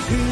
happy.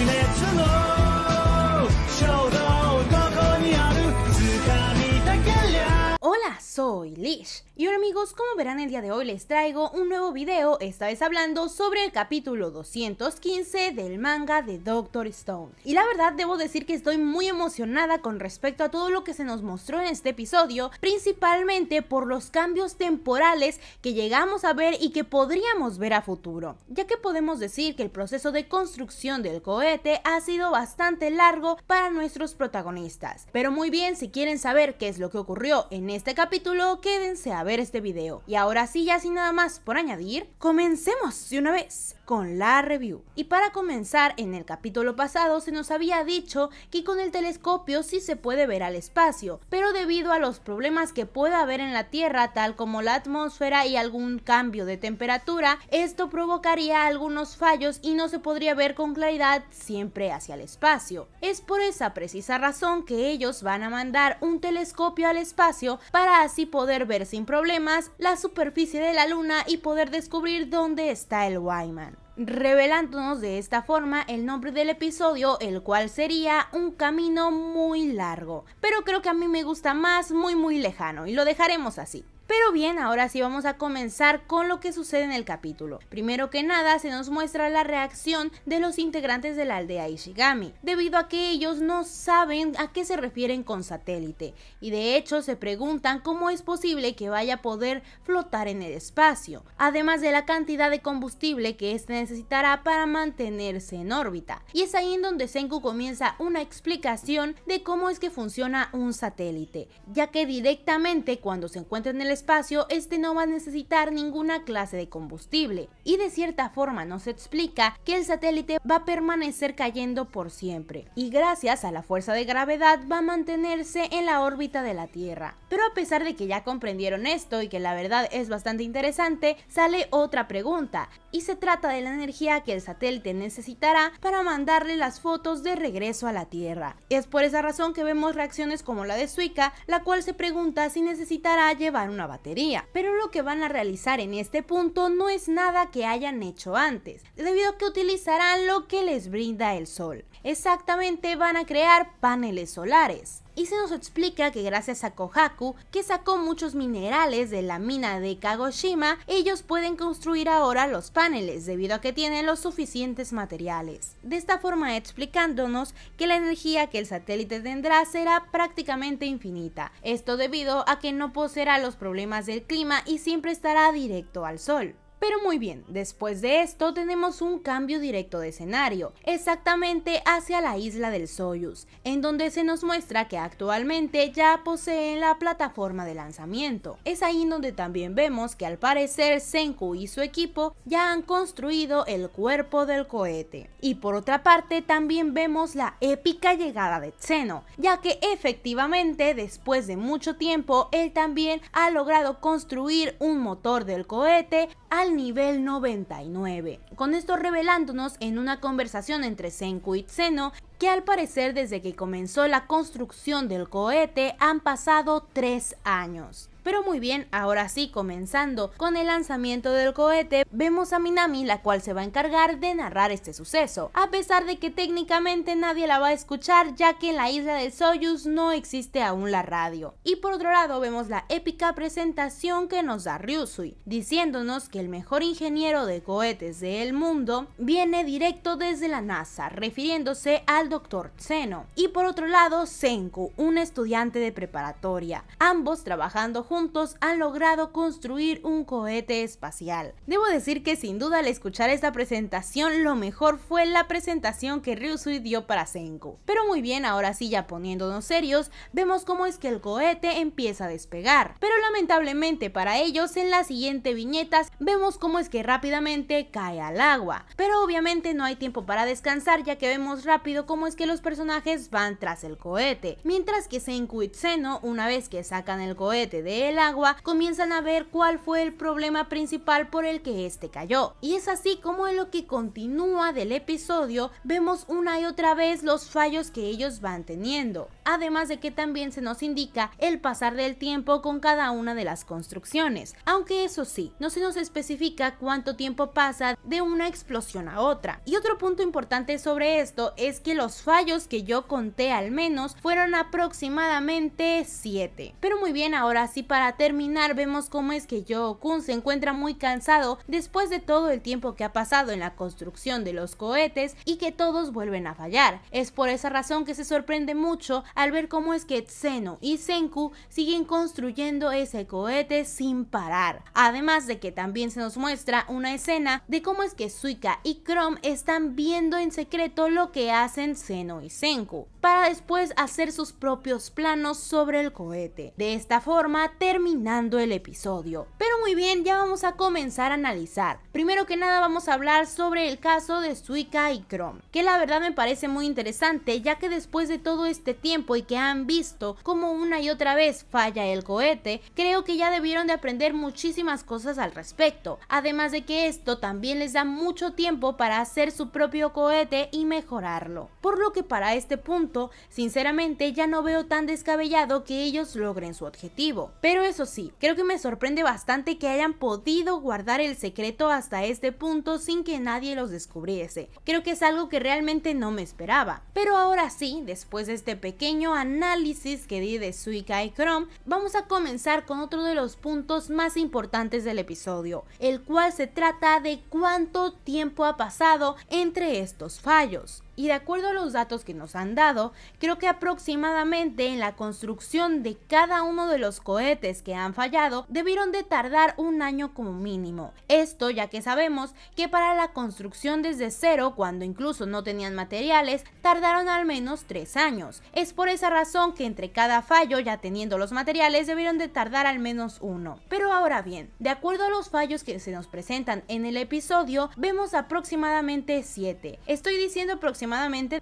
soy Lish. Y ahora amigos, como verán el día de hoy les traigo un nuevo video, esta vez hablando sobre el capítulo 215 del manga de Doctor Stone. Y la verdad debo decir que estoy muy emocionada con respecto a todo lo que se nos mostró en este episodio, principalmente por los cambios temporales que llegamos a ver y que podríamos ver a futuro, ya que podemos decir que el proceso de construcción del cohete ha sido bastante largo para nuestros protagonistas. Pero muy bien, si quieren saber qué es lo que ocurrió en este capítulo, quédense a ver este video. Y ahora sí, ya sin nada más por añadir, comencemos de una vez con la review. Y para comenzar, en el capítulo pasado se nos había dicho que con el telescopio sí se puede ver al espacio, pero debido a los problemas que pueda haber en la Tierra, tal como la atmósfera y algún cambio de temperatura, esto provocaría algunos fallos y no se podría ver con claridad siempre hacia el espacio. Es por esa precisa razón que ellos van a mandar un telescopio al espacio para así poder ver sin problemas la superficie de la Luna y poder descubrir dónde está el Wyman revelándonos de esta forma el nombre del episodio, el cual sería un camino muy largo. Pero creo que a mí me gusta más muy muy lejano y lo dejaremos así. Pero bien, ahora sí vamos a comenzar con lo que sucede en el capítulo. Primero que nada, se nos muestra la reacción de los integrantes de la aldea Ishigami, debido a que ellos no saben a qué se refieren con satélite, y de hecho se preguntan cómo es posible que vaya a poder flotar en el espacio, además de la cantidad de combustible que éste necesitará para mantenerse en órbita. Y es ahí en donde Senku comienza una explicación de cómo es que funciona un satélite, ya que directamente cuando se encuentra en el espacio, este no va a necesitar ninguna clase de combustible. Y de cierta forma nos explica que el satélite va a permanecer cayendo por siempre. Y gracias a la fuerza de gravedad va a mantenerse en la órbita de la Tierra. Pero a pesar de que ya comprendieron esto y que la verdad es bastante interesante, sale otra pregunta, y se trata de la energía que el satélite necesitará para mandarle las fotos de regreso a la Tierra. Es por esa razón que vemos reacciones como la de Suica, la cual se pregunta si necesitará llevar una batería. Pero lo que van a realizar en este punto no es nada que hayan hecho antes, debido a que utilizarán lo que les brinda el sol. Exactamente van a crear paneles solares y se nos explica que gracias a Kohaku, que sacó muchos minerales de la mina de Kagoshima, ellos pueden construir ahora los paneles debido a que tienen los suficientes materiales. De esta forma explicándonos que la energía que el satélite tendrá será prácticamente infinita, esto debido a que no poseerá los problemas del clima y siempre estará directo al sol. Pero muy bien, después de esto tenemos un cambio directo de escenario, exactamente hacia la isla del Soyuz, en donde se nos muestra que actualmente ya poseen la plataforma de lanzamiento. Es ahí donde también vemos que al parecer Senku y su equipo ya han construido el cuerpo del cohete. Y por otra parte también vemos la épica llegada de Xeno, ya que efectivamente después de mucho tiempo él también ha logrado construir un motor del cohete al nivel 99, con esto revelándonos en una conversación entre Senku y Tseno que al parecer desde que comenzó la construcción del cohete han pasado tres años. Pero muy bien, ahora sí, comenzando con el lanzamiento del cohete, vemos a Minami, la cual se va a encargar de narrar este suceso. A pesar de que técnicamente nadie la va a escuchar, ya que en la isla de Soyuz no existe aún la radio. Y por otro lado, vemos la épica presentación que nos da Ryusui, diciéndonos que el mejor ingeniero de cohetes del mundo viene directo desde la NASA, refiriéndose al Dr. Zeno. Y por otro lado, Senku, un estudiante de preparatoria, ambos trabajando juntos han logrado construir un cohete espacial. Debo decir que sin duda al escuchar esta presentación lo mejor fue la presentación que Ryusui dio para Senku. Pero muy bien, ahora sí ya poniéndonos serios, vemos cómo es que el cohete empieza a despegar. Pero lamentablemente para ellos en las siguientes viñetas vemos cómo es que rápidamente cae al agua. Pero obviamente no hay tiempo para descansar ya que vemos rápido cómo es que los personajes van tras el cohete. Mientras que Senku y Zeno, una vez que sacan el cohete de el agua, comienzan a ver cuál fue el problema principal por el que este cayó. Y es así como en lo que continúa del episodio vemos una y otra vez los fallos que ellos van teniendo, además de que también se nos indica el pasar del tiempo con cada una de las construcciones, aunque eso sí, no se nos especifica cuánto tiempo pasa de una explosión a otra. Y otro punto importante sobre esto es que los fallos que yo conté al menos fueron aproximadamente 7. Pero muy bien, ahora sí para para terminar vemos cómo es que Yo-kun se encuentra muy cansado después de todo el tiempo que ha pasado en la construcción de los cohetes y que todos vuelven a fallar. Es por esa razón que se sorprende mucho al ver cómo es que Zeno y Senku siguen construyendo ese cohete sin parar. Además de que también se nos muestra una escena de cómo es que Suika y Chrome están viendo en secreto lo que hacen Zeno y Senku, para después hacer sus propios planos sobre el cohete. De esta forma, terminando el episodio. Pero muy bien, ya vamos a comenzar a analizar. Primero que nada vamos a hablar sobre el caso de Suika y Chrome, que la verdad me parece muy interesante ya que después de todo este tiempo y que han visto como una y otra vez falla el cohete, creo que ya debieron de aprender muchísimas cosas al respecto. Además de que esto también les da mucho tiempo para hacer su propio cohete y mejorarlo. Por lo que para este punto, sinceramente ya no veo tan descabellado que ellos logren su objetivo. Pero eso sí, creo que me sorprende bastante que hayan podido guardar el secreto hasta este punto sin que nadie los descubriese. Creo que es algo que realmente no me esperaba. Pero ahora sí, después de este pequeño análisis que di de Suika y Chrome, vamos a comenzar con otro de los puntos más importantes del episodio, el cual se trata de cuánto tiempo ha pasado entre estos fallos. Y de acuerdo a los datos que nos han dado, creo que aproximadamente en la construcción de cada uno de los cohetes que han fallado debieron de tardar un año como mínimo. Esto ya que sabemos que para la construcción desde cero, cuando incluso no tenían materiales, tardaron al menos tres años. Es por esa razón que entre cada fallo, ya teniendo los materiales, debieron de tardar al menos uno. Pero ahora bien, de acuerdo a los fallos que se nos presentan en el episodio, vemos aproximadamente 7. Estoy diciendo aproximadamente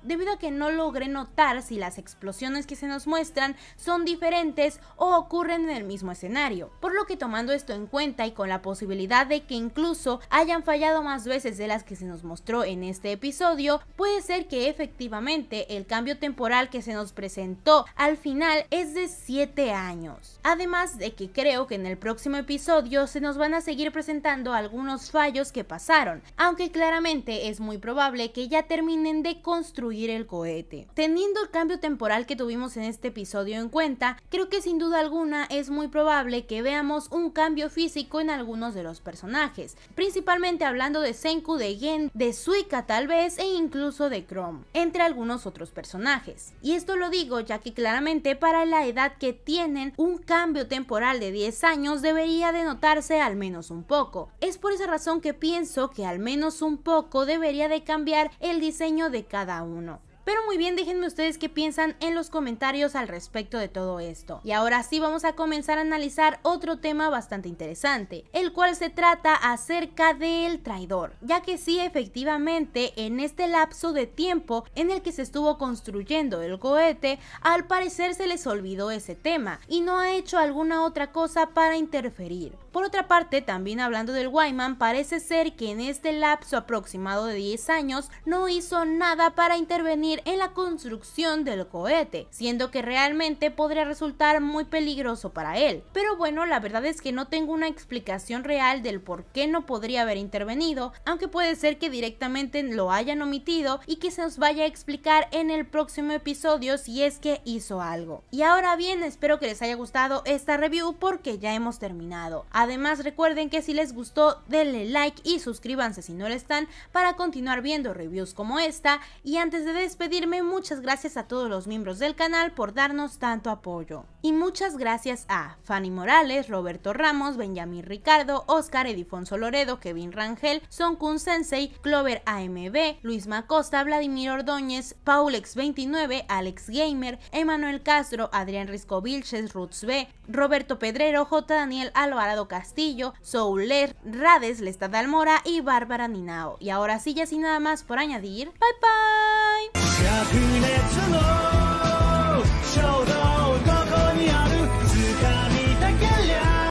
debido a que no logré notar si las explosiones que se nos muestran son diferentes o ocurren en el mismo escenario. Por lo que tomando esto en cuenta y con la posibilidad de que incluso hayan fallado más veces de las que se nos mostró en este episodio, puede ser que efectivamente el cambio temporal que se nos presentó al final es de 7 años. Además de que creo que en el próximo episodio se nos van a seguir presentando algunos fallos que pasaron, aunque claramente es muy probable que ya terminen de construir el cohete. Teniendo el cambio temporal que tuvimos en este episodio en cuenta, creo que sin duda alguna es muy probable que veamos un cambio físico en algunos de los personajes, principalmente hablando de Senku, de Gen, de Suika tal vez e incluso de Chrome, entre algunos otros personajes. Y esto lo digo ya que claramente para la edad que tienen, un cambio temporal de 10 años debería de notarse al menos un poco. Es por esa razón que pienso que al menos un poco debería de cambiar el diseño de cada uno. Pero muy bien, déjenme ustedes qué piensan en los comentarios al respecto de todo esto. Y ahora sí vamos a comenzar a analizar otro tema bastante interesante, el cual se trata acerca del traidor, ya que sí efectivamente en este lapso de tiempo en el que se estuvo construyendo el cohete, al parecer se les olvidó ese tema y no ha hecho alguna otra cosa para interferir. Por otra parte, también hablando del Wyman, parece ser que en este lapso aproximado de 10 años no hizo nada para intervenir en la construcción del cohete, siendo que realmente podría resultar muy peligroso para él. Pero bueno, la verdad es que no tengo una explicación real del por qué no podría haber intervenido, aunque puede ser que directamente lo hayan omitido y que se nos vaya a explicar en el próximo episodio si es que hizo algo. Y ahora bien, espero que les haya gustado esta review porque ya hemos terminado. Además recuerden que si les gustó denle like y suscríbanse si no lo están para continuar viendo reviews como esta y antes de despedirme muchas gracias a todos los miembros del canal por darnos tanto apoyo. Y muchas gracias a Fanny Morales, Roberto Ramos, Benjamín Ricardo, Oscar Edifonso Loredo, Kevin Rangel, Son Kun Sensei, Clover AMB, Luis Macosta, Vladimir Ordóñez, Paulex29, Alex Gamer, Emanuel Castro, Adrián Risco Vilches, Roots B, Roberto Pedrero, J. Daniel Alvarado Castillo, Souler, Rades Lestad Almora y Bárbara Ninao. Y ahora sí, ya sin nada más por añadir, bye bye.